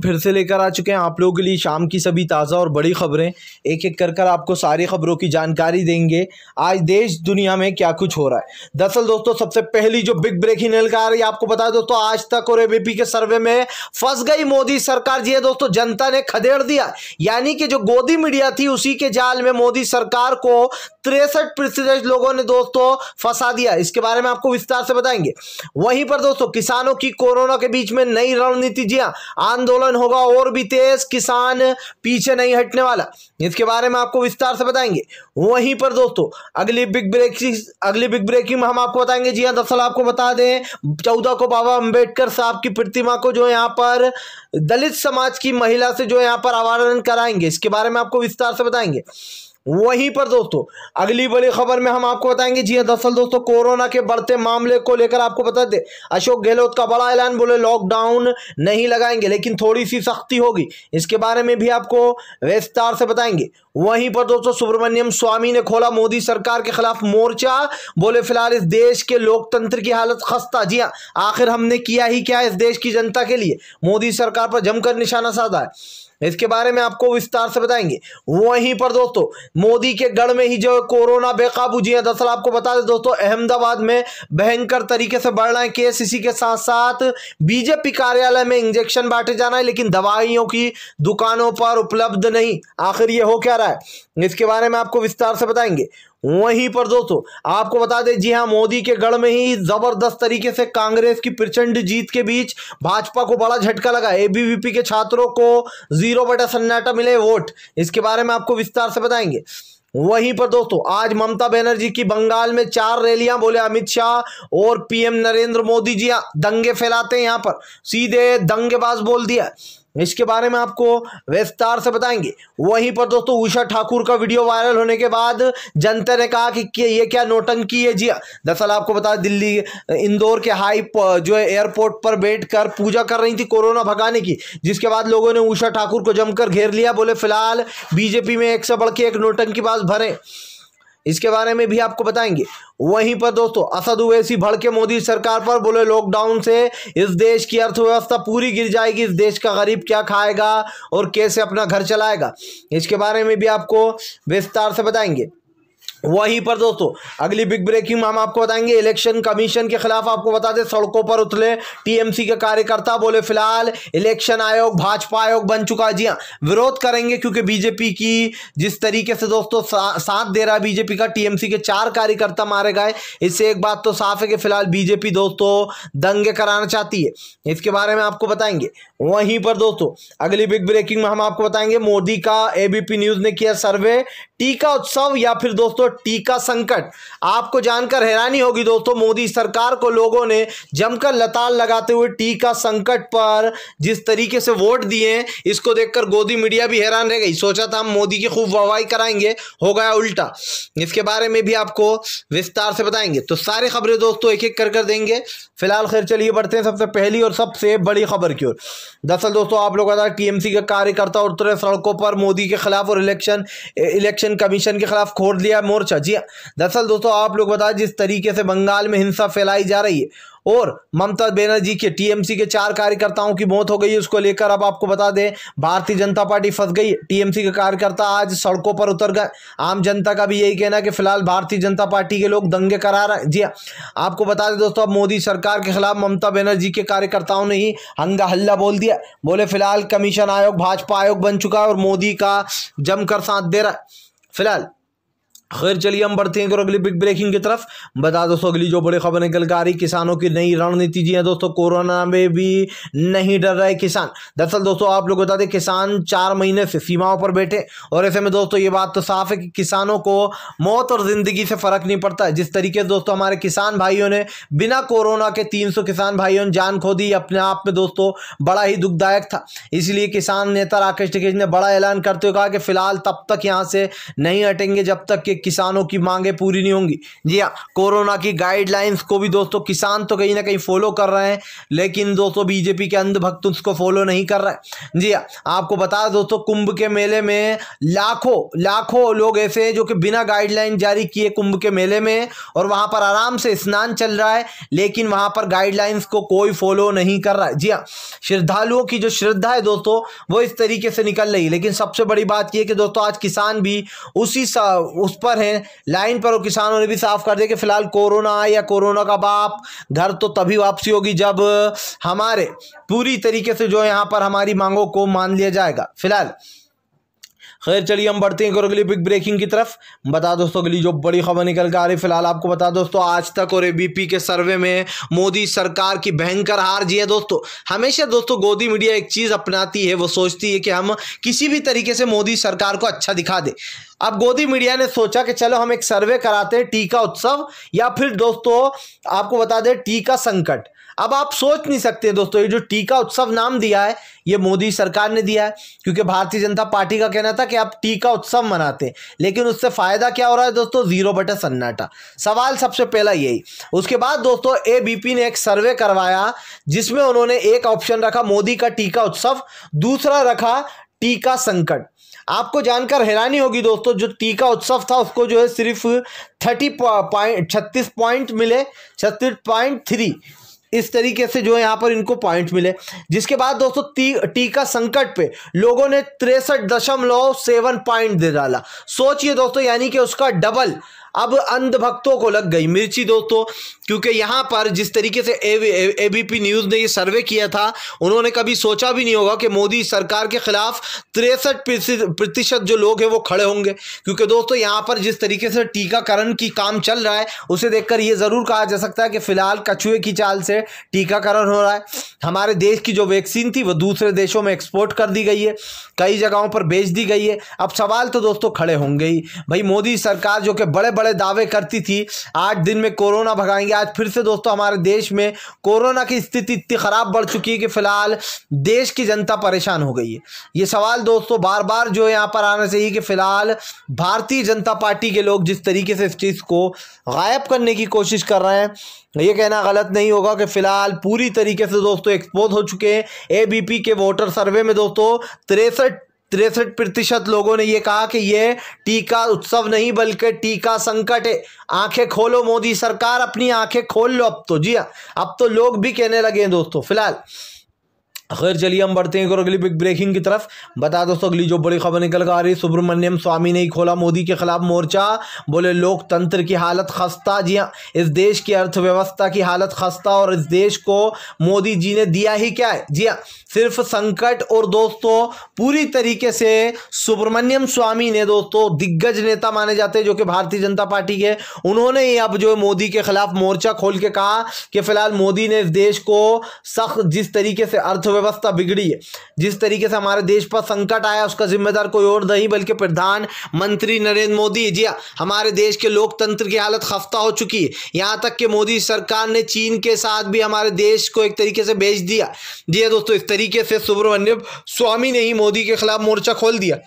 फिर से लेकर आ चुके हैं आप लोगों के लिए शाम की सभी ताज़ा और बड़ी खबरें एक एक कर कर आपको सारी खबरों की जानकारी देंगे आज देश दुनिया में क्या कुछ हो रहा है दरअसल दोस्तों सबसे पहली जो बिग ब्रेकिंग न्यूज आ रही है आपको बता दोस्तों आज तक और एबीपी के सर्वे में फंस गई मोदी सरकार जी है दोस्तों जनता ने खदेड़ दिया यानी कि जो गोदी मीडिया थी उसी के जाल में मोदी सरकार को तिरसठ प्रतिशत लोगों ने दोस्तों फंसा दिया इसके बारे में आपको विस्तार से बताएंगे वहीं पर दोस्तों किसानों की कोरोना के बीच में नई रणनीति जी आंदोलन होगा और भी तेज किसान पीछे नहीं हटने वाला इसके बारे में आपको विस्तार से बताएंगे वहीं पर दोस्तों अगली बिग ब्रेकिंग अगली बिग ब्रेकिंग में हम आपको बताएंगे जी हाँ दरअसल आपको बता दें चौदह को बाबा अंबेडकर साहब की प्रतिमा को जो यहाँ पर दलित समाज की महिला से जो यहाँ पर आवारण कराएंगे इसके बारे में आपको विस्तार से बताएंगे वहीं पर दोस्तों अगली बड़ी खबर में हम आपको बताएंगे जी हाँ, दरअसल दोस्तों कोरोना के बढ़ते मामले को लेकर आपको बता दे अशोक गहलोत का बड़ा ऐलान बोले लॉकडाउन नहीं लगाएंगे लेकिन थोड़ी सी सख्ती होगी इसके बारे में भी आपको विस्तार से बताएंगे वहीं पर दोस्तों सुब्रमण्यम स्वामी ने खोला मोदी सरकार के खिलाफ मोर्चा बोले फिलहाल इस देश के लोकतंत्र की हालत खस्ता जी हाँ आखिर हमने किया ही क्या इस देश की जनता के लिए मोदी सरकार पर जमकर निशाना साधा है इसके बारे में आपको विस्तार से बताएंगे वहीं पर दोस्तों मोदी के गढ़ में ही जो कोरोना बेकाबू जी है दरअसल आपको बता दें दोस्तों अहमदाबाद में भयंकर तरीके से बढ़ रहे हैं केस इसी के साथ साथ बीजेपी कार्यालय में इंजेक्शन बांटे जाना है लेकिन दवाइयों की दुकानों पर उपलब्ध नहीं आखिर ये हो क्या रहा है इसके बारे में आपको विस्तार से बताएंगे वहीं पर दोस्तों आपको बता दें जी हाँ मोदी के गढ़ में ही जबरदस्त तरीके से कांग्रेस की प्रचंड जीत के बीच भाजपा को बड़ा झटका लगा एबीवीपी के छात्रों को जीरो बटा सन्नाटा मिले वोट इसके बारे में आपको विस्तार से बताएंगे वहीं पर दोस्तों आज ममता बनर्जी की बंगाल में चार रैलियां बोले अमित शाह और पीएम नरेंद्र मोदी जी हाँ, दंगे फैलाते हैं यहां पर सीधे दंगेबाज बोल दिया इसके बारे में आपको विस्तार से बताएंगे वहीं पर दोस्तों उषा ठाकुर का वीडियो वायरल होने के बाद जनता ने कहा कि ये क्या नोटंकी है जी दरअसल आपको बता दिल्ली इंदौर के हाई जो है एयरपोर्ट पर बैठकर पूजा कर रही थी कोरोना भगाने की जिसके बाद लोगों ने उषा ठाकुर को जमकर घेर लिया बोले फिलहाल बीजेपी में एक से बढ़ के एक नोटंकी बाज भरे इसके बारे में भी आपको बताएंगे वहीं पर दोस्तों असद उवैसी भड़के मोदी सरकार पर बोले लॉकडाउन से इस देश की अर्थव्यवस्था पूरी गिर जाएगी इस देश का गरीब क्या खाएगा और कैसे अपना घर चलाएगा इसके बारे में भी आपको विस्तार से बताएंगे वहीं पर दोस्तों अगली बिग ब्रेकिंग हम आपको बताएंगे इलेक्शन कमीशन के खिलाफ आपको बता दें सड़कों पर उतले टीएमसी के कार्यकर्ता बोले फिलहाल इलेक्शन आयोग भाजपा आयोग बन चुका जी हाँ विरोध करेंगे क्योंकि बीजेपी की जिस तरीके से दोस्तों सा, साथ दे रहा है बीजेपी का टीएमसी के चार कार्यकर्ता मारे गए इससे एक बात तो साफ है कि फिलहाल बीजेपी दोस्तों दंगे कराना चाहती है इसके बारे में आपको बताएंगे वहीं पर दोस्तों अगली बिग ब्रेकिंग में हम आपको बताएंगे मोदी का एबीपी न्यूज ने किया सर्वे टीका उत्सव या फिर दोस्तों हो टीका संकट आपको जानकर हैरानी होगी दोस्तों मोदी सरकार को लोगों ने जमकर लताल लगाते हुए टीका संकट पर जिस तरीके से वोट दिए इसको देखकर गोदी मीडिया भी हैरान रह गई सोचा था हम मोदी की खूब वाहवाही कराएंगे हो गया उल्टा इसके बारे में भी आपको विस्तार से बताएंगे तो सारी खबरें दोस्तों एक एक कर कर देंगे फिलहाल खैर चलिए बढ़ते हैं सबसे पहली और सबसे बड़ी खबर की ओर दरअसल दोस्तों आप लोगों का टीएमसी का कार्यकर्ता उतरे सड़कों पर मोदी के खिलाफ और इलेक्शन इलेक्शन कमीशन के खिलाफ खोल दिया मोर्चा जी हाँ, दरअसल दोस्तों आप लोग बताए जिस तरीके से बंगाल में हिंसा फैलाई जा रही है और ममता बनर्जी के टीएमसी के चार कार्यकर्ताओं की मौत हो गई है उसको लेकर अब आपको बता दें भारतीय जनता पार्टी फंस गई टीएमसी के कार्यकर्ता आज सड़कों पर उतर गए आम जनता का भी यही कहना है कि फिलहाल भारतीय जनता पार्टी के लोग दंगे करा रहे हैं जी हाँ, आपको बता दें दोस्तों अब मोदी सरकार के खिलाफ ममता बनर्जी के कार्यकर्ताओं ने ही हंगा हल्ला बोल दिया बोले फिलहाल कमीशन आयोग भाजपा आयोग बन चुका है और मोदी का जमकर साथ दे रहा है फिलहाल खैर चलिए हम बढ़ते हैं तो अगली बिग ब्रेकिंग की तरफ बता दोस्तों अगली जो बड़ी खबर निकल कर आ रही किसानों की नई रणनीति जी है हाँ दोस्तों कोरोना में भी नहीं डर रहे किसान दरअसल दोस्तों आप लोग बता दें किसान चार महीने से सीमाओं पर बैठे और ऐसे में दोस्तों ये बात तो साफ है कि किसानों को मौत और ज़िंदगी से फ़र्क नहीं पड़ता जिस तरीके से दोस्तों हमारे किसान भाइयों ने बिना कोरोना के तीन किसान भाइयों ने जान खो दी अपने आप में दोस्तों बड़ा ही दुखदायक था इसलिए किसान नेता राकेश टिकेज ने बड़ा ऐलान करते हुए कहा कि फिलहाल तब तक यहाँ से नहीं हटेंगे जब तक कि किसानों की मांगे पूरी नहीं होंगी जी हाँ कोरोना की गाइडलाइंस को भी दोस्तों किसान तो कहीं ना कहीं फॉलो कर रहे हैं लेकिन दोस्तों बीजेपी के अंधभक्त उसको फॉलो नहीं कर रहे हैं जी हाँ आपको बता दोस्तों कुंभ के मेले में लाखों लाखों लोग ऐसे हैं जो कि बिना गाइडलाइन जारी किए कुंभ के मेले में और वहाँ पर आराम से स्नान चल रहा है लेकिन वहाँ पर गाइडलाइंस को कोई फॉलो नहीं कर रहा है जी हाँ श्रद्धालुओं की जो श्रद्धा है दोस्तों वो इस तरीके से निकल रही लेकिन सबसे बड़ी बात यह कि दोस्तों आज किसान भी उसी उस पर पर हैं लाइन पर किसानों ने भी साफ कर दिया कि फिलहाल कोरोना या कोरोना का बाप घर तो तभी वापसी होगी जब हमारे पूरी तरीके से जो यहाँ पर हमारी मांगों को मान लिया जाएगा फिलहाल खैर चलिए हम बढ़ते हैं अगली बिग ब्रेकिंग की तरफ बता दोस्तों अगली जो बड़ी खबर निकल कर आ रही फिलहाल आपको बता दोस्तों आज तक और एबीपी के सर्वे में मोदी सरकार की भयंकर हार जी है दोस्तों हमेशा दोस्तों गोदी मीडिया एक चीज़ अपनाती है वो सोचती है कि हम किसी भी तरीके से मोदी सरकार को अच्छा दिखा दे अब गोदी मीडिया ने सोचा कि चलो हम एक सर्वे कराते हैं टीका उत्सव या फिर दोस्तों आपको बता दें टीका संकट अब आप सोच नहीं सकते दोस्तों ये जो टीका उत्सव नाम दिया है ये मोदी सरकार ने दिया है क्योंकि भारतीय जनता पार्टी का कहना था कि आप टीका उत्सव मनाते हैं लेकिन उससे फ़ायदा क्या हो रहा है दोस्तों जीरो बटा सन्नाटा सवाल सबसे पहला यही उसके बाद दोस्तों एबीपी ने एक सर्वे करवाया जिसमें उन्होंने एक ऑप्शन रखा मोदी का टीका उत्सव दूसरा रखा टीका संकट आपको जानकर हैरानी होगी दोस्तों जो टीका उत्सव था उसको जो है सिर्फ थर्टी पॉइंट छत्तीस पॉइंट मिले छत्तीस पॉइंट थ्री इस तरीके से जो है यहां पर इनको पॉइंट मिले जिसके बाद दोस्तों टी टीका संकट पे लोगों ने तिरसठ दशमलव सेवन पॉइंट दे डाला सोचिए दोस्तों यानी कि उसका डबल अब अंधभक्तों को लग गई मिर्ची दोस्तों क्योंकि यहाँ पर जिस तरीके से एबीपी न्यूज़ ने ये सर्वे किया था उन्होंने कभी सोचा भी नहीं होगा कि मोदी सरकार के खिलाफ तिरसठ प्रतिशत जो लोग हैं वो खड़े होंगे क्योंकि दोस्तों यहाँ पर जिस तरीके से टीकाकरण की काम चल रहा है उसे देखकर ये ज़रूर कहा जा सकता है कि फ़िलहाल कछुए की चाल से टीकाकरण हो रहा है हमारे देश की जो वैक्सीन थी वो दूसरे देशों में एक्सपोर्ट कर दी गई है कई जगहों पर बेच दी गई है अब सवाल तो दोस्तों खड़े होंगे ही भाई मोदी सरकार जो कि बड़े बड़े बड़े दावे करती थी आज दिन में कोरोना भगाएंगे आज फिर से दोस्तों हमारे देश में कोरोना की स्थिति इतनी ख़राब बढ़ चुकी है कि फ़िलहाल देश की जनता परेशान हो गई है ये सवाल दोस्तों बार बार जो यहाँ पर आना चाहिए कि फ़िलहाल भारतीय जनता पार्टी के लोग जिस तरीके से इस चीज़ को गायब करने की कोशिश कर रहे हैं ये कहना गलत नहीं होगा कि फ़िलहाल पूरी तरीके से दोस्तों एक्सपोज हो चुके हैं एबीपी के वोटर सर्वे में दोस्तों तिरसठ तिरसठ प्रतिशत लोगों ने यह कहा कि यह टीका उत्सव नहीं बल्कि टीका संकट है आंखें खोलो मोदी सरकार अपनी आंखें खोल लो अब तो जी हाँ, अब तो लोग भी कहने लगे हैं दोस्तों फिलहाल खैर चलिए हम बढ़ते हैं और अगली बिग ब्रेकिंग की तरफ बता दोस्तों अगली जो बड़ी खबर निकल कर आ रही सुब्रमण्यम स्वामी ने ही खोला मोदी के खिलाफ मोर्चा बोले लोकतंत्र की हालत खस्ता जी हाँ, इस देश की अर्थव्यवस्था की हालत खस्ता और इस देश को मोदी जी ने दिया ही क्या है जी हाँ सिर्फ संकट और दोस्तों पूरी तरीके से सुब्रमण्यम स्वामी ने दोस्तों दिग्गज नेता माने जाते हैं जो कि भारतीय जनता पार्टी के उन्होंने ही अब जो मोदी के खिलाफ मोर्चा खोल के कहा कि फिलहाल मोदी ने इस देश को सख्त जिस तरीके से अर्थव्यवस्था अर्थव्यवस्था बिगड़ी है जिस तरीके से हमारे देश पर संकट आया उसका जिम्मेदार कोई और नहीं बल्कि प्रधानमंत्री नरेंद्र मोदी जी हमारे देश के लोकतंत्र की हालत खफ्ता हो चुकी है यहाँ तक कि मोदी सरकार ने चीन के साथ भी हमारे देश को एक तरीके से बेच दिया जी हाँ दोस्तों इस तरीके से सुब्रमण्यम स्वामी ने ही मोदी के खिलाफ मोर्चा खोल दिया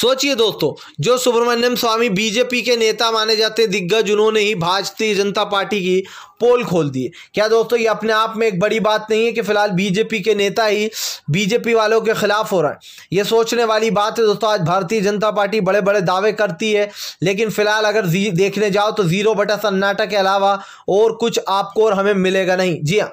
सोचिए दोस्तों जो सुब्रमण्यम स्वामी बीजेपी के नेता माने जाते दिग्गज उन्होंने ही भारतीय जनता पार्टी की पोल खोल दी क्या दोस्तों ये अपने आप में एक बड़ी बात नहीं है कि फिलहाल बीजेपी के नेता ही बीजेपी वालों के खिलाफ हो रहा है ये सोचने वाली बात है दोस्तों आज भारतीय जनता पार्टी बड़े बड़े दावे करती है लेकिन फिलहाल अगर देखने जाओ तो जीरो बटा सन्नाटा के अलावा और कुछ आपको और हमें मिलेगा नहीं जी हाँ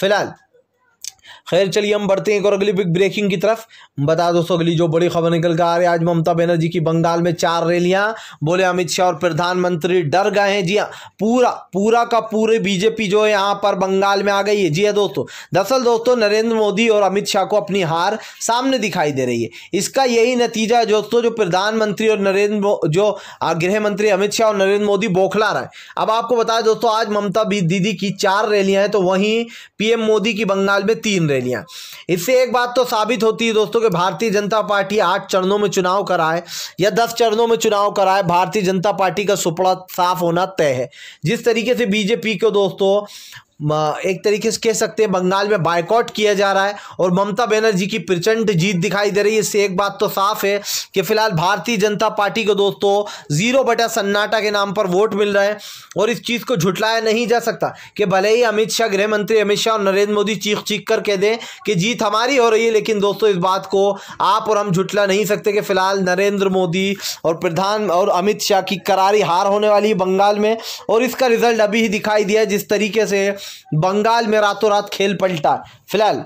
फिलहाल खैर चलिए हम बढ़ते हैं एक और अगली बिग ब्रेकिंग की तरफ बता दोस्तों अगली जो बड़ी खबर निकल कर आ रही है आज ममता बनर्जी की बंगाल में चार रैलियां बोले अमित शाह और प्रधानमंत्री डर गए हैं जी हाँ पूरा पूरा का पूरे बीजेपी जो है यहाँ पर बंगाल में आ गई है जी हाँ दोस्तों दरअसल दोस्तों नरेंद्र मोदी और अमित शाह को अपनी हार सामने दिखाई दे रही है इसका यही नतीजा है दोस्तों जो प्रधानमंत्री और नरेंद्र जो गृह मंत्री अमित शाह और नरेंद्र मोदी बौखला रहे है अब आपको बताया दोस्तों आज ममता दीदी की चार रैलियां हैं तो वहीं पीएम मोदी की बंगाल में तीन तीन रैलियां इससे एक बात तो साबित होती है दोस्तों कि भारतीय जनता पार्टी आठ चरणों में चुनाव कराए या दस चरणों में चुनाव कराए भारतीय जनता पार्टी का सुपड़ा साफ होना तय है जिस तरीके से बीजेपी को दोस्तों एक तरीके से कह सकते हैं बंगाल में बायकॉट किया जा रहा है और ममता बनर्जी की प्रचंड जीत दिखाई दे रही है इससे एक बात तो साफ है कि फिलहाल भारतीय जनता पार्टी को दोस्तों जीरो बटा सन्नाटा के नाम पर वोट मिल रहा है और इस चीज़ को झुटलाया नहीं जा सकता कि भले ही अमित शाह गृह मंत्री अमित शाह और नरेंद्र मोदी चीख चीख कर कह दें कि जीत हमारी हो रही है लेकिन दोस्तों इस बात को आप और हम झुटला नहीं सकते कि फिलहाल नरेंद्र मोदी और प्रधान और अमित शाह की करारी हार होने वाली है बंगाल में और इसका रिजल्ट अभी ही दिखाई दिया जिस तरीके से बंगाल में रातों रात खेल पलटा फिलहाल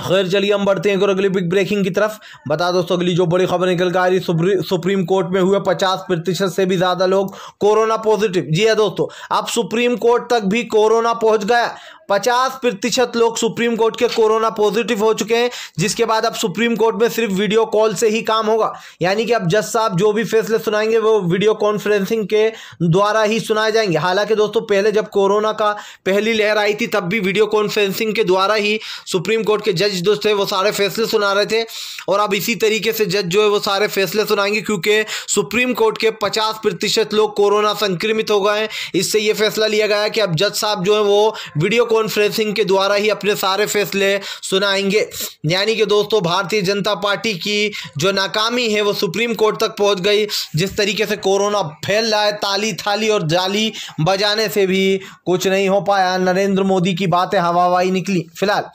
खैर चलिए हम बढ़ते हैं अगली बिग ब्रेकिंग की तरफ बता दोस्तों अगली जो बड़ी खबर निकल कर आ रही सुप्रीम कोर्ट में हुए पचास प्रतिशत से भी ज़्यादा लोग कोरोना पॉजिटिव जी है हाँ दोस्तों अब सुप्रीम कोर्ट तक भी कोरोना पहुंच गया पचास प्रतिशत लोग सुप्रीम कोर्ट के कोरोना पॉजिटिव हो चुके हैं जिसके बाद अब सुप्रीम कोर्ट में सिर्फ वीडियो कॉल से ही काम होगा यानी कि अब जज साहब जो भी फैसले सुनाएंगे वो वीडियो कॉन्फ्रेंसिंग के द्वारा ही सुनाए जाएंगे हालांकि दोस्तों पहले जब कोरोना का पहली लहर आई थी तब भी वीडियो कॉन्फ्रेंसिंग के द्वारा ही सुप्रीम कोर्ट के जज जो थे वो सारे फैसले सुना रहे थे और अब इसी तरीके से जज जो है वो सारे फैसले सुनाएंगे क्योंकि सुप्रीम कोर्ट के पचास प्रतिशत लोग कोरोना संक्रमित हो गए हैं इससे ये फैसला लिया गया कि अब जज साहब जो है वो वीडियो कॉन्फ्रेंसिंग के द्वारा ही अपने सारे फैसले सुनाएंगे यानी कि दोस्तों भारतीय जनता पार्टी की जो नाकामी है वो सुप्रीम कोर्ट तक पहुंच गई जिस तरीके से कोरोना फैल रहा है ताली थाली और जाली बजाने से भी कुछ नहीं हो पाया नरेंद्र मोदी की बातें हवावाई निकली फिलहाल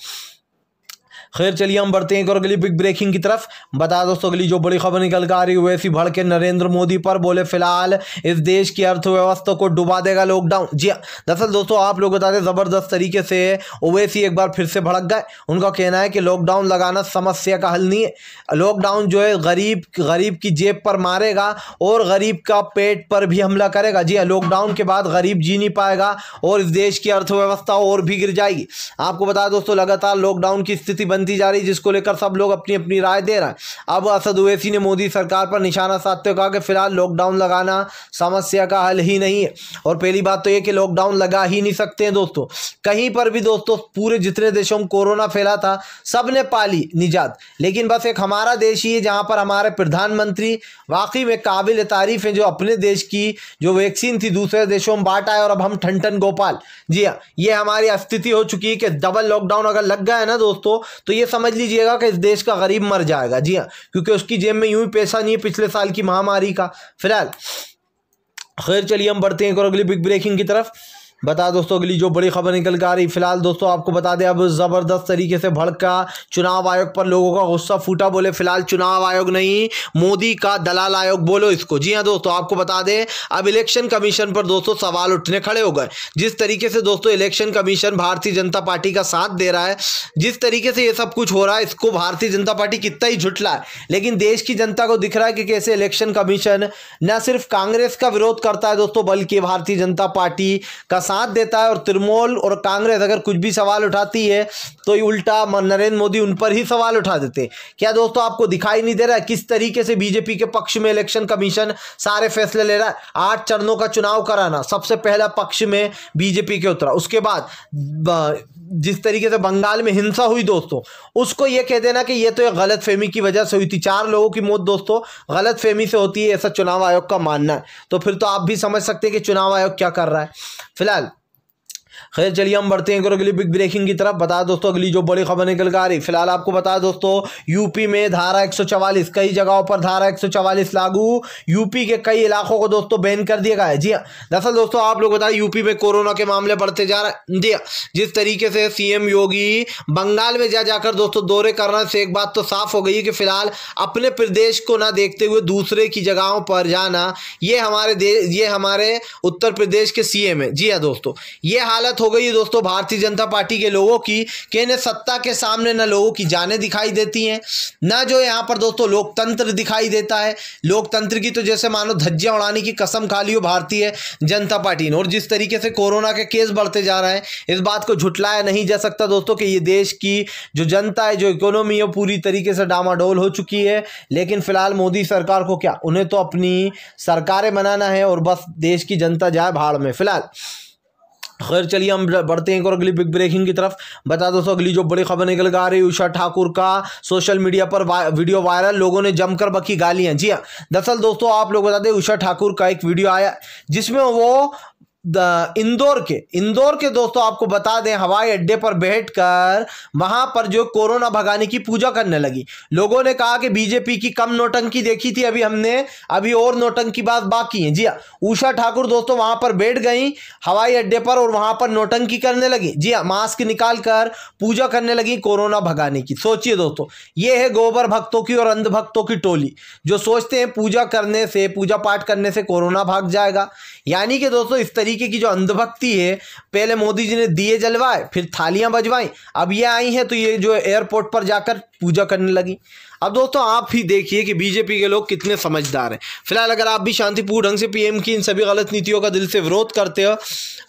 खैर चलिए हम बढ़ते हैं एक और अगली बिग ब्रेकिंग की तरफ बता दोस्तों अगली जो बड़ी खबर निकल कर आ रही हुई भड़ भड़के नरेंद्र मोदी पर बोले फिलहाल इस देश की अर्थव्यवस्था को डुबा देगा लॉकडाउन जी हाँ, दरअसल दोस्तों आप लोग बता दें ज़बरदस्त तरीके से ओवैसी एक बार फिर से भड़क गए उनका कहना है कि लॉकडाउन लगाना समस्या का हल नहीं है लॉकडाउन जो है गरीब गरीब की जेब पर मारेगा और गरीब का पेट पर भी हमला करेगा जी लॉकडाउन हाँ, के बाद गरीब जी नहीं पाएगा और इस देश की अर्थव्यवस्था और भी गिर जाएगी आपको बता दोस्तों लगातार लॉकडाउन की स्थिति बन बनती जा रही जिसको लेकर सब लोग अपनी अपनी राय दे रहे हैं अब असद ओवैसी ने मोदी सरकार पर निशाना साधते हुए कहा कि फिलहाल लॉकडाउन लगाना समस्या का हल ही नहीं है और पहली बात तो ये कि लॉकडाउन लगा ही नहीं सकते हैं दोस्तों कहीं पर भी दोस्तों पूरे जितने देशों में कोरोना फैला था सब ने पाली निजात लेकिन बस एक हमारा देश ही है जहाँ पर हमारे प्रधानमंत्री वाकई में काबिल तारीफ हैं जो अपने देश की जो वैक्सीन थी दूसरे देशों में बांटा है और अब हम ठन ठन गोपाल जी हाँ ये हमारी स्थिति हो चुकी है कि डबल लॉकडाउन अगर लग गया है ना दोस्तों तो तो ये समझ लीजिएगा कि इस देश का गरीब मर जाएगा जी हाँ क्योंकि उसकी जेब में यूं ही पैसा नहीं है पिछले साल की महामारी का फिलहाल खैर चलिए हम बढ़ते हैं एक और अगली बिग ब्रेकिंग की तरफ बता दोस्तों अगली जो बड़ी खबर निकल कर आ रही फिलहाल दोस्तों आपको बता दें अब ज़बरदस्त तरीके से भड़का चुनाव आयोग पर लोगों का गुस्सा फूटा बोले फिलहाल चुनाव आयोग नहीं मोदी का दलाल आयोग बोलो इसको जी हाँ दोस्तों आपको बता दें अब इलेक्शन कमीशन पर दोस्तों सवाल उठने खड़े हो गए जिस तरीके से दोस्तों इलेक्शन कमीशन भारतीय जनता पार्टी का साथ दे रहा है जिस तरीके से ये सब कुछ हो रहा है इसको भारतीय जनता पार्टी कितना ही झुटला है लेकिन देश की जनता को दिख रहा है कि कैसे इलेक्शन कमीशन न सिर्फ कांग्रेस का विरोध करता है दोस्तों बल्कि भारतीय जनता पार्टी का साथ देता है और तृणमूल और कांग्रेस अगर कुछ भी सवाल उठाती है तो ये उल्टा नरेंद्र मोदी उन पर ही सवाल उठा देते क्या दोस्तों आपको दिखाई नहीं दे रहा है किस तरीके से बीजेपी के पक्ष में इलेक्शन कमीशन सारे फैसले ले रहा है आठ चरणों का चुनाव कराना सबसे पहला पक्ष में बीजेपी के उतरा उसके बाद जिस तरीके से बंगाल में हिंसा हुई दोस्तों उसको ये कह देना कि ये तो एक गलत फहमी की वजह से हुई थी चार लोगों की मौत दोस्तों गलत फहमी से होती है ऐसा चुनाव आयोग का मानना है तो फिर तो आप भी समझ सकते हैं कि चुनाव आयोग क्या कर रहा है फिलहाल खैर चलिए हम बढ़ते हैं अगली बिग ब्रेकिंग की तरफ बता दोस्तों अगली जो बड़ी खबर निकल कर आ रही फिलहाल आपको बता दोस्तों यूपी में धारा 144 कई जगहों पर धारा 144 लागू यूपी के कई इलाकों को दोस्तों बैन कर दिया गया है जी हाँ दरअसल दोस्तों आप लोग बताए यूपी में कोरोना के मामले बढ़ते जा रहे हैं जी हाँ, जिस तरीके से सीएम योगी बंगाल में जा जाकर दोस्तों दौरे करने से एक बात तो साफ हो गई कि फिलहाल अपने प्रदेश को ना देखते हुए दूसरे की जगहों पर जाना ये हमारे ये हमारे उत्तर प्रदेश के सीएम है जी हाँ दोस्तों ये हाल हालत हो गई है दोस्तों भारतीय जनता पार्टी के लोगों की कि इन्हें सत्ता के सामने ना लोगों की जानें दिखाई देती हैं ना जो यहाँ पर दोस्तों लोकतंत्र दिखाई देता है लोकतंत्र की तो जैसे मानो धज्जियाँ उड़ाने की कसम खा ली हो भारतीय जनता पार्टी ने और जिस तरीके से कोरोना के केस बढ़ते जा रहे हैं इस बात को झुटलाया नहीं जा सकता दोस्तों कि ये देश की जो जनता है जो इकोनॉमी है पूरी तरीके से डामाडोल हो चुकी है लेकिन फिलहाल मोदी सरकार को क्या उन्हें तो अपनी सरकारें बनाना है और बस देश की जनता जाए भाड़ में फिलहाल खैर चलिए हम बढ़ते हैं और अगली बिग ब्रेकिंग की तरफ बता दोस्तों अगली जो बड़ी खबर निकल कर आ रही उषा ठाकुर का सोशल मीडिया पर वा, वीडियो वायरल लोगों ने जमकर बकी गालियां जी हाँ दरअसल दोस्तों आप लोग बता दें उषा ठाकुर का एक वीडियो आया जिसमें वो इंदौर के इंदौर के दोस्तों आपको बता दें हवाई अड्डे पर बैठकर वहां पर जो कोरोना भगाने की पूजा करने लगी लोगों ने कहा कि बीजेपी की कम नोटंकी देखी थी अभी हमने अभी और नोटंकी बात बाकी है जी हाँ उषा ठाकुर दोस्तों वहां पर बैठ गई हवाई अड्डे पर और वहां पर नोटंकी करने लगी जी हाँ मास्क निकाल कर पूजा करने लगी कोरोना भगाने की सोचिए दोस्तों ये है गोबर भक्तों की और अंधभक्तों की टोली जो सोचते हैं पूजा करने से पूजा पाठ करने से कोरोना भाग जाएगा यानी कि दोस्तों इस तरीके तरीके की जो अंधभक्ति है पहले मोदी जी ने दिए जलवाए फिर थालियां बजवाई अब ये आई है तो ये जो एयरपोर्ट पर जाकर पूजा करने लगी अब दोस्तों आप ही देखिए कि बीजेपी के लोग कितने समझदार हैं फिलहाल अगर आप भी शांतिपूर्ण ढंग से पीएम की इन सभी गलत नीतियों का दिल से विरोध करते हो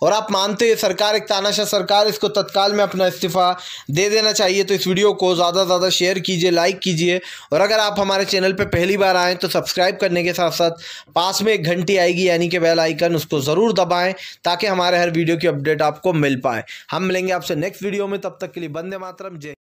और आप मानते हैं सरकार एक तानाशाह सरकार इसको तत्काल में अपना इस्तीफा दे देना चाहिए तो इस वीडियो को ज़्यादा से ज़्यादा शेयर कीजिए लाइक कीजिए और अगर आप हमारे चैनल पर पहली बार आएँ तो सब्सक्राइब करने के साथ साथ पास में एक घंटी आएगी यानी कि बेल आइकन उसको ज़रूर दबाएँ ताकि हमारे हर वीडियो की अपडेट आपको मिल पाए हम मिलेंगे आपसे नेक्स्ट वीडियो में तब तक के लिए बंदे मातरम जय